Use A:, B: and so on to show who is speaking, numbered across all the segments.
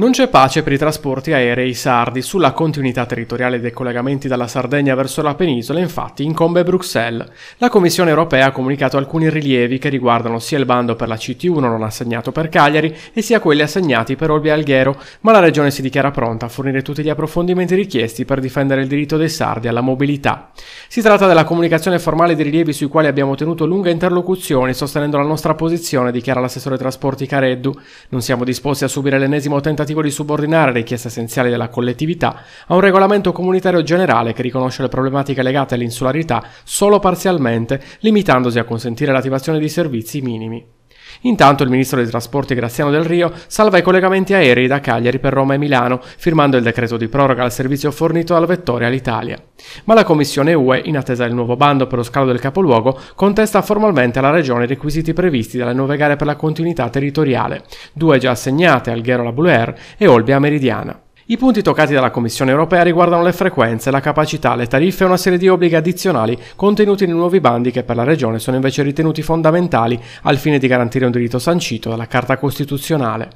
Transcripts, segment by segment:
A: Non c'è pace per i trasporti aerei sardi. Sulla continuità territoriale dei collegamenti dalla Sardegna verso la penisola, infatti, incombe Bruxelles. La Commissione europea ha comunicato alcuni rilievi che riguardano sia il bando per la CT1 non assegnato per Cagliari e sia quelli assegnati per Olbia Alghero, ma la regione si dichiara pronta a fornire tutti gli approfondimenti richiesti per difendere il diritto dei sardi alla mobilità. Si tratta della comunicazione formale di rilievi sui quali abbiamo tenuto lunghe interlocuzioni, sostenendo la nostra posizione, dichiara l'assessore trasporti Careddu. Non siamo disposti a subire l'ennesimo tentativo di subordinare richieste essenziali della collettività a un regolamento comunitario generale che riconosce le problematiche legate all'insularità solo parzialmente, limitandosi a consentire l'attivazione di servizi minimi. Intanto il ministro dei trasporti Graziano Del Rio salva i collegamenti aerei da Cagliari per Roma e Milano, firmando il decreto di proroga al servizio fornito dalla vettoria all'Italia. Ma la Commissione UE, in attesa del nuovo bando per lo scalo del capoluogo, contesta formalmente alla Regione i requisiti previsti dalle nuove gare per la continuità territoriale, due già assegnate al Ghero La Bouler e Olbia Meridiana. I punti toccati dalla Commissione europea riguardano le frequenze, la capacità, le tariffe e una serie di obblighi addizionali contenuti nei nuovi bandi che per la Regione sono invece ritenuti fondamentali al fine di garantire un diritto sancito dalla Carta Costituzionale.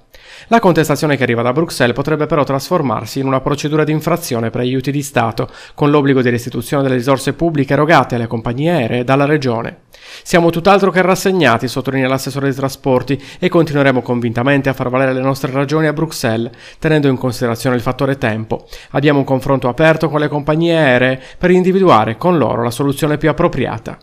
A: La contestazione che arriva da Bruxelles potrebbe però trasformarsi in una procedura di infrazione per aiuti di Stato, con l'obbligo di restituzione delle risorse pubbliche erogate alle compagnie aeree dalla Regione. Siamo tutt'altro che rassegnati, sottolinea l'assessore dei trasporti, e continueremo convintamente a far valere le nostre ragioni a Bruxelles, tenendo in considerazione il fattore tempo. Abbiamo un confronto aperto con le compagnie aeree per individuare con loro la soluzione più appropriata.